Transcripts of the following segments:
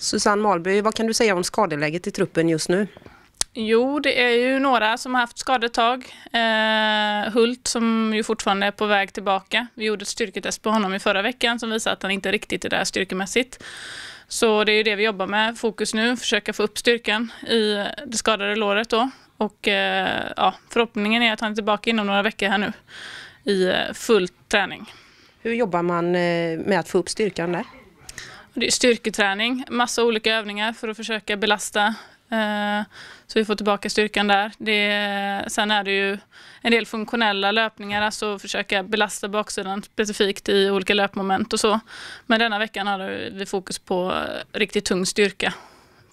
Susanne Malby, vad kan du säga om skadeläget i truppen just nu? Jo, det är ju några som har haft skadetag. Eh, Hult som ju fortfarande är på väg tillbaka. Vi gjorde ett styrketest på honom i förra veckan som visar att han inte riktigt är där styrkemässigt. Så det är ju det vi jobbar med, fokus nu, försöka få upp styrkan i det skadade låret då. Och eh, ja, förhoppningen är att han är tillbaka inom några veckor här nu i eh, full träning. Hur jobbar man eh, med att få upp styrkan där? Det är styrketräning, massa olika övningar för att försöka belasta eh, så vi får tillbaka styrkan där. Är, sen är det ju en del funktionella löpningar, alltså försöka belasta baksidan specifikt i olika löpmoment och så. Men denna veckan har vi fokus på eh, riktigt tung styrka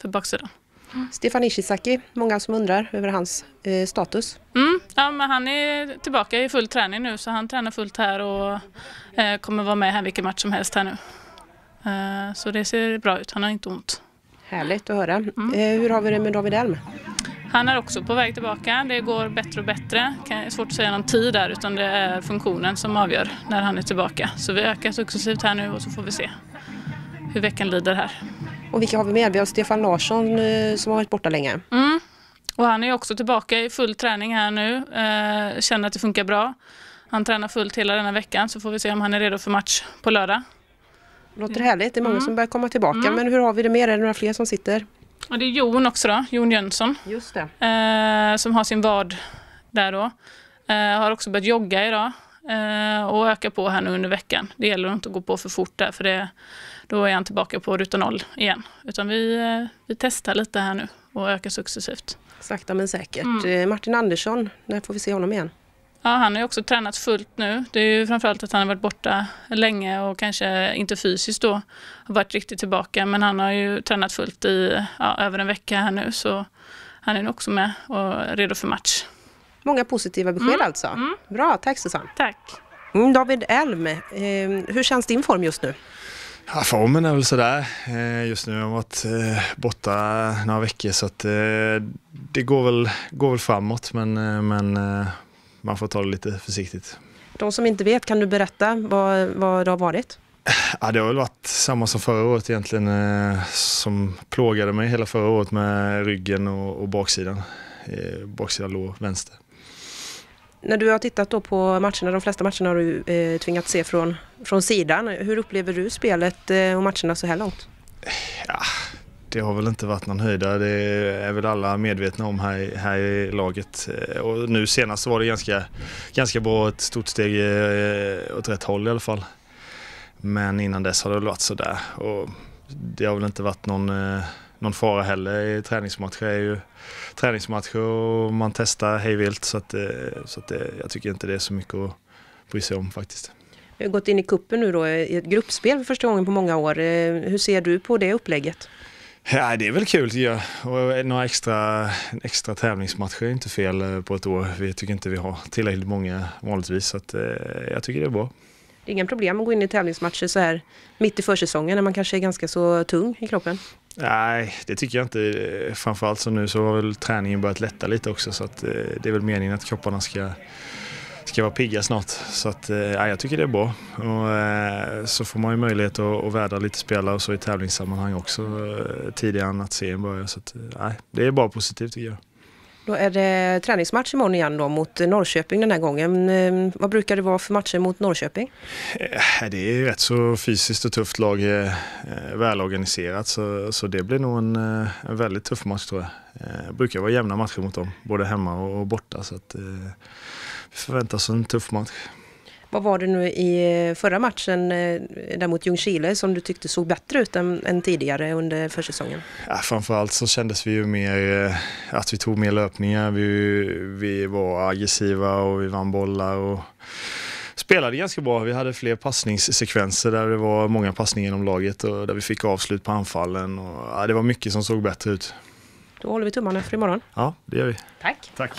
för baksidan. Mm. Stefan Ishizaki, många som undrar över hans eh, status. Mm, ja, men han är tillbaka i full träning nu så han tränar fullt här och eh, kommer vara med här vilken match som helst här nu. Eh, så det ser bra ut, han har inte ont. Härligt att höra. Mm. Eh, hur har vi det med David Elm? Han är också på väg tillbaka. Det går bättre och bättre. Det är svårt att säga någon tid där utan det är funktionen som avgör när han är tillbaka. Så vi ökar successivt här nu och så får vi se hur veckan lider här. Och vilka har vi med? Vi har Stefan Larsson eh, som har varit borta länge. Mm. Och han är också tillbaka i full träning här nu. känner att det funkar bra. Han tränar fullt hela denna veckan så får vi se om han är redo för match på lördag. Låter härligt. Det är många mm. som börjar komma tillbaka. Mm. Men hur har vi det mer? Är det några fler som sitter? Ja, det är Jon också då, Jon Jönsson. Just det. Eh, som har sin vad där då. Eh, har också börjat jogga idag eh, och öka på här nu under veckan. Det gäller att inte gå på för fort där för det, då är han tillbaka på ruta noll igen. Utan vi, eh, vi testar lite här nu och ökar successivt. Sakta men säkert. Mm. Eh, Martin Andersson, när får vi se honom igen? Ja, han har ju också tränat fullt nu. Det är ju framförallt att han har varit borta länge och kanske inte fysiskt då har varit riktigt tillbaka. Men han har ju tränat fullt i ja, över en vecka här nu så han är nog också med och redo för match. Många positiva besked mm. alltså. Mm. Bra, tack Susanne. Tack. Mm, David Elm, ehm, hur känns din form just nu? Ja, formen är väl sådär eh, just nu. Jag har varit eh, borta några veckor så att eh, det går väl, går väl framåt men, men man får ta det lite försiktigt. De som inte vet, kan du berätta vad, vad det har varit? Ja, det har väl varit samma som förra året egentligen, eh, som plågade mig hela förra året med ryggen och, och baksidan. Eh, baksida lår, vänster. När du har tittat då på matcherna, de flesta matcherna har du eh, tvingats se från, från sidan. Hur upplever du spelet eh, och matcherna så här långt? det har väl inte varit någon höjdare. Det är väl alla medvetna om här, här i laget. Eh, och nu senast var det ganska, ganska bra. Ett stort steg eh, åt rätt håll i alla fall. Men innan dess har det väl varit sådär. Och det har väl inte varit någon, eh, någon fara heller träningsmatcher. är ju träningsmatcher och man testar hejvilt. Så, att, så att det, jag tycker inte det är så mycket att bry sig om faktiskt. Vi har gått in i kuppen nu då, i ett gruppspel för första gången på många år. Hur ser du på det upplägget? Ja, det är väl kul tycker jag. Och eh, några extra, extra tävlingsmatcher är inte fel eh, på ett år. Vi tycker inte vi har tillräckligt många vanligtvis, så att, eh, jag tycker det är bra. Det är inga problem att gå in i tävlingsmatcher så här mitt i försäsongen när man kanske är ganska så tung i kroppen? Nej, det tycker jag inte. Framförallt som nu så har väl träningen börjat lätta lite också så att eh, det är väl meningen att kropparna ska ska vara pigga snart. Så att, eh, ja, jag tycker det är bra. Och, eh, så får man ju möjlighet att, att vädra lite spelare och så i tävlingssammanhang också eh, tidigare än att serien börjar. Så att, nej, det är bara positivt tycker jag. Då är det träningsmatch imorgon igen då mot Norrköping den här gången. Vad brukar det vara för matcher mot Norrköping? Det är rätt så fysiskt och tufft lag, välorganiserat så, det blir nog en, en väldigt tuff match tror jag. Det brukar vara jämna matcher mot dem, både hemma och borta. Så att, vi förväntar oss en tuff match. Vad var det nu i eh, förra matchen eh, där mot Ljungskile som du tyckte såg bättre ut än, än tidigare under försäsongen? Ja, framförallt så kändes vi ju mer eh, att vi tog mer löpningar. Vi, vi var aggressiva och vi vann bollar. Och spelade ganska bra. Vi hade fler passningssekvenser där det var många passningar inom laget och där vi fick avslut på anfallen. Och, ja, det var mycket som såg bättre ut. Då håller vi tummarna för imorgon. Ja, det gör vi. Tack. Tack.